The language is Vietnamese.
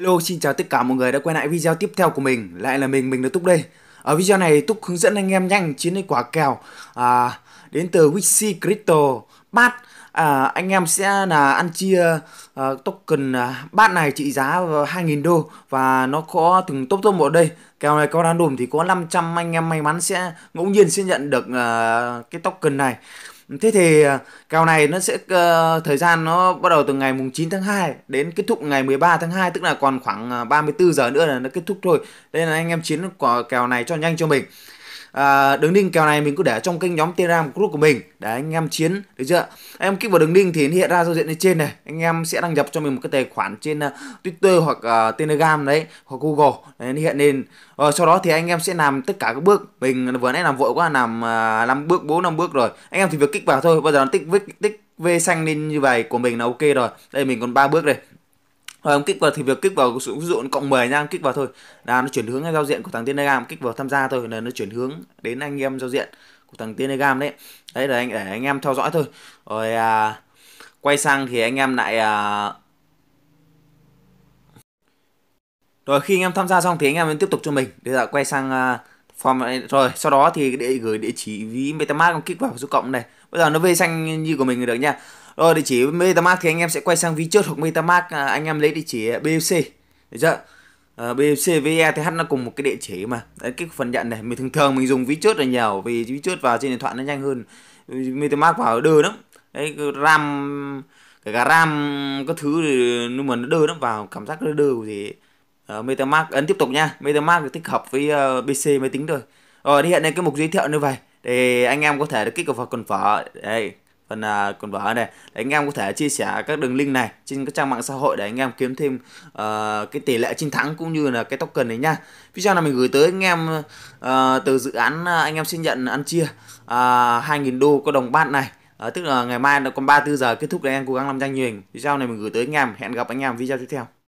Hello, xin chào tất cả mọi người đã quay lại video tiếp theo của mình Lại là mình, mình là Túc đây Ở video này Túc hướng dẫn anh em nhanh chiến lấy quả kèo à, Đến từ Wixi Crypto Bát à, Anh em sẽ là ăn chia à, token à, bát này trị giá 2.000 đô Và nó có từng top top một đây Kèo này có random thì có 500 anh em may mắn sẽ ngẫu nhiên sẽ nhận được à, cái token này Thế thì kèo à, này nó sẽ uh, thời gian nó bắt đầu từ ngày mùng 9 tháng 2 đến kết thúc ngày 13 tháng 2 tức là còn khoảng 34 à, giờ nữa là nó kết thúc thôi. nên là anh em chiến quả kèo này cho nhanh cho mình à, đường link kèo này mình cũng để trong kênh nhóm telegram group của mình để anh em chiến được chưa em kích vào đường link thì hiện ra giao diện lên trên này anh em sẽ đăng nhập cho mình một cái tài khoản trên uh, twitter hoặc uh, telegram đấy hoặc google đấy, hiện lên rồi ờ, sau đó thì anh em sẽ làm tất cả các bước mình vừa nãy làm vội quá làm năm uh, bước bốn năm bước rồi anh em thì việc kích vào thôi bây giờ tích tích v xanh lên như vậy của mình là ok rồi đây mình còn ba bước đây rồi em kích vào thì việc kích vào ví dụ cộng 10 nha, em kích vào thôi. Là nó chuyển hướng giao diện của thằng Telegram, kích vào tham gia thôi là nó chuyển hướng đến anh em giao diện của thằng Telegram đấy. Đấy là anh để anh em theo dõi thôi. Rồi à, quay sang thì anh em lại à, Rồi khi anh em tham gia xong thì anh em vẫn tiếp tục cho mình. Bây giờ quay sang à, form rồi sau đó thì để gửi địa chỉ ví MetaMask kích vào số cộng này. Bây giờ nó về xanh như của mình được nha. Rồi ờ, địa chỉ MetaMask thì anh em sẽ quay sang ví trước hoặc MetaMask à, anh em lấy địa chỉ à, BUC. Được chưa? Uh, ờ, BUC VETH nó cùng một cái địa chỉ mà. Đấy, cái phần nhận này mình thường thường mình dùng ví trước là nhiều vì ví trước vào trên điện thoại nó nhanh hơn. MetaMask vào đưa lắm. Đấy RAM kể cả RAM các thứ nhưng mà nó đơ lắm vào cảm giác nó đơ thì uh, ờ, MetaMask ấn tiếp tục nha MetaMask thích hợp với uh, PC máy tính rồi rồi hiện nay cái mục giới thiệu như vậy để anh em có thể được kích vào phần phở đây phần uh, à, quần vở này để anh em có thể chia sẻ các đường link này trên các trang mạng xã hội để anh em kiếm thêm uh, cái tỷ lệ chiến thắng cũng như là cái token này nha video này mình gửi tới anh em uh, từ dự án à, anh em xin nhận ăn chia uh, à, 2.000 đô có đồng bát này uh, tức là ngày mai nó còn 34 giờ kết thúc để anh em cố gắng làm nhanh nhiều video này mình gửi tới anh em hẹn gặp anh em video tiếp theo